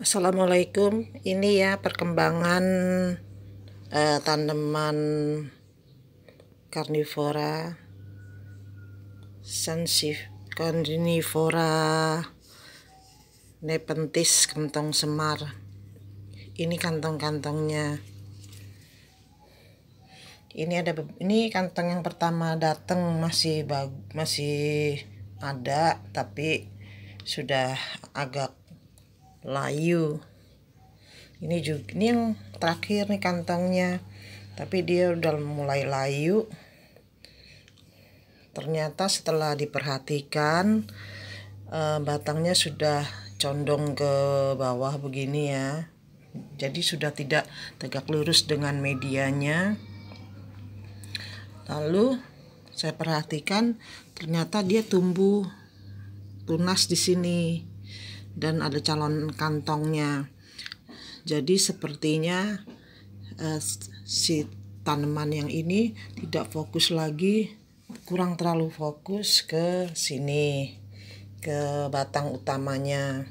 Assalamualaikum ini ya perkembangan eh, tanaman carnivora sensitive carnivora nepentis kantong semar ini kantong-kantongnya ini ada ini kantong yang pertama datang masih masih ada tapi sudah agak layu ini juga ini yang terakhir nih kantongnya tapi dia udah mulai layu ternyata setelah diperhatikan eh, batangnya sudah condong ke bawah begini ya jadi sudah tidak tegak lurus dengan medianya lalu saya perhatikan ternyata dia tumbuh tunas di sini dan ada calon kantongnya jadi sepertinya uh, si tanaman yang ini tidak fokus lagi kurang terlalu fokus ke sini ke batang utamanya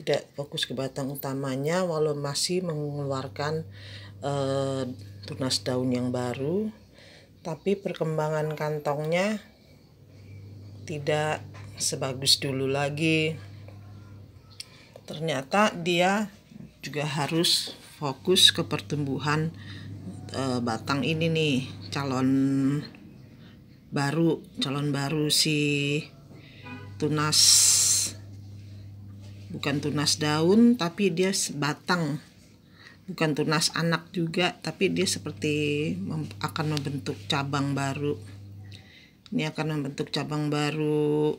tidak fokus ke batang utamanya walau masih mengeluarkan uh, tunas daun yang baru tapi perkembangan kantongnya tidak sebagus dulu lagi ternyata dia juga harus fokus ke pertumbuhan e, batang ini nih calon baru calon baru si tunas bukan tunas daun tapi dia batang bukan tunas anak juga tapi dia seperti mem akan membentuk cabang baru ini akan membentuk cabang baru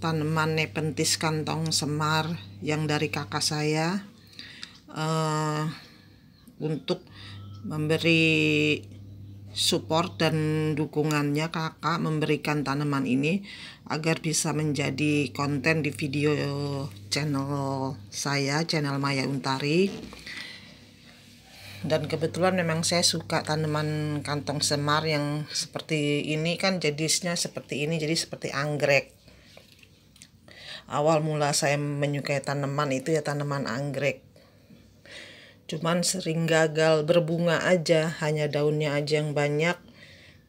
tanaman nepentis kantong semar yang dari kakak saya uh, untuk memberi support dan dukungannya kakak memberikan tanaman ini agar bisa menjadi konten di video channel saya channel Maya Untari dan kebetulan memang saya suka tanaman kantong semar yang seperti ini kan jenisnya seperti ini jadi seperti anggrek awal mula saya menyukai tanaman itu ya tanaman anggrek cuman sering gagal berbunga aja hanya daunnya aja yang banyak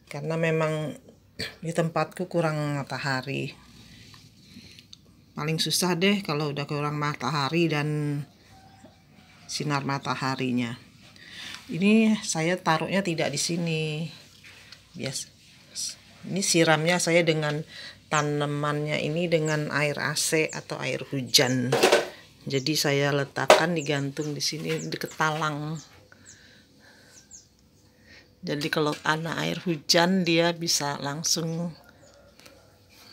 karena memang di tempatku kurang matahari paling susah deh kalau udah kurang matahari dan sinar mataharinya ini saya taruhnya tidak di sini bias ini siramnya saya dengan tanamannya ini dengan air AC atau air hujan. Jadi saya letakkan digantung di sini di ketalang. Jadi kalau ada air hujan dia bisa langsung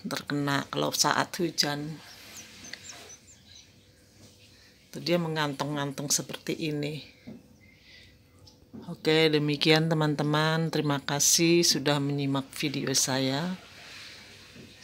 terkena kalau saat hujan. Itu dia mengantong ngantung seperti ini. Oke, demikian teman-teman. Terima kasih sudah menyimak video saya.